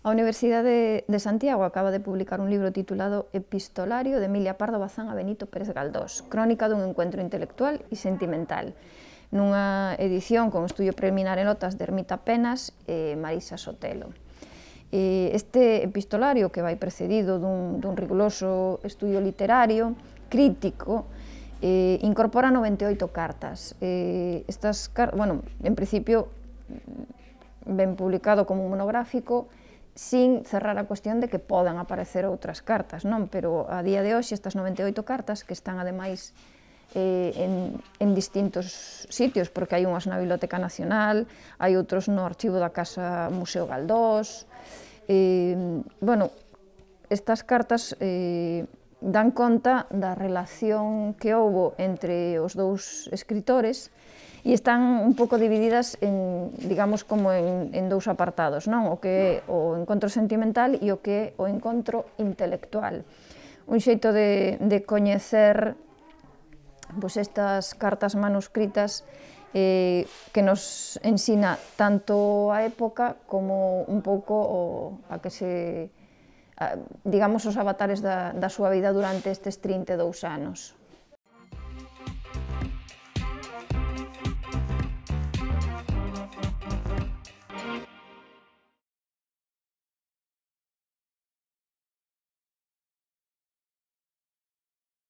A Universidade de Santiago acaba de publicar un libro titulado Epistolario de Emilia Pardo Bazán a Benito Pérez Galdós, crónica dun encuentro intelectual e sentimental, nunha edición con estudio preliminar en notas de Ermita Penas e Marisa Sotelo. Este epistolario, que vai precedido dun, dun riguloso estudio literario, crítico, eh, incorpora 98 cartas. Eh, estas, bueno, en principio, mm, ben publicado como un monográfico, sin cerrar a cuestión de que podan aparecer outras cartas, non? Pero a día de hoxe estas 98 cartas que están ademais eh, en, en distintos sitios, porque hai unhas na Biblioteca Nacional, hai outros no archivo da Casa Museo Galdós, eh, bueno, estas cartas eh, dan conta da relación que houbo entre os dous escritores e están un pouco divididas en, digamos, como en, en dous apartados, non? O que é o encontro sentimental e o que é o encontro intelectual. Un xeito de, de coñecer pois estas cartas manuscritas eh, que nos ensina tanto a época como un pouco o, a que se Ah, digamos, os avatares da, da súa vida durante estes 32 anos.